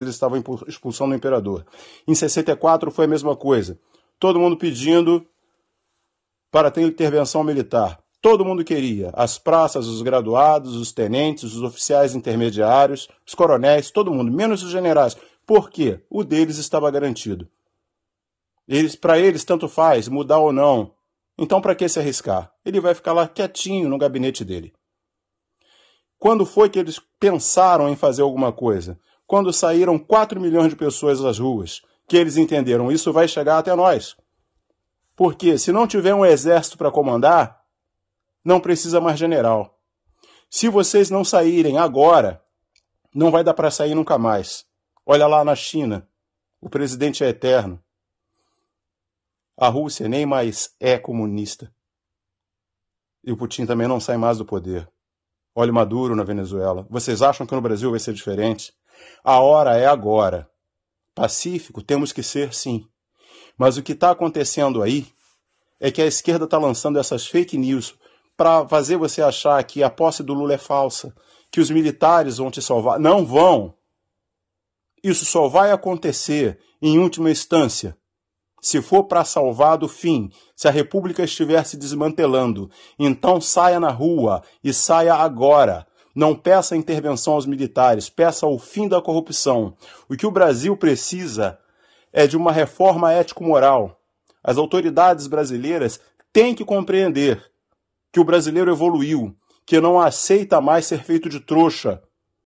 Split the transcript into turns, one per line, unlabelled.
eles estavam expulsando o imperador. Em 64 foi a mesma coisa. Todo mundo pedindo para ter intervenção militar. Todo mundo queria. As praças, os graduados, os tenentes, os oficiais intermediários, os coronéis, todo mundo, menos os generais. Por quê? O deles estava garantido. Eles, para eles, tanto faz, mudar ou não. Então, para que se arriscar? Ele vai ficar lá quietinho no gabinete dele. Quando foi que eles pensaram em fazer alguma coisa? Quando saíram 4 milhões de pessoas às ruas, que eles entenderam isso vai chegar até nós. Porque se não tiver um exército para comandar, não precisa mais general. Se vocês não saírem agora, não vai dar para sair nunca mais. Olha lá na China, o presidente é eterno. A Rússia nem mais é comunista. E o Putin também não sai mais do poder óleo maduro na Venezuela. Vocês acham que no Brasil vai ser diferente? A hora é agora. Pacífico temos que ser, sim. Mas o que está acontecendo aí é que a esquerda está lançando essas fake news para fazer você achar que a posse do Lula é falsa, que os militares vão te salvar. Não vão! Isso só vai acontecer, em última instância, se for para salvar do fim, se a República estiver se desmantelando, então saia na rua e saia agora. Não peça intervenção aos militares, peça o fim da corrupção. O que o Brasil precisa é de uma reforma ético-moral. As autoridades brasileiras têm que compreender que o brasileiro evoluiu, que não aceita mais ser feito de trouxa,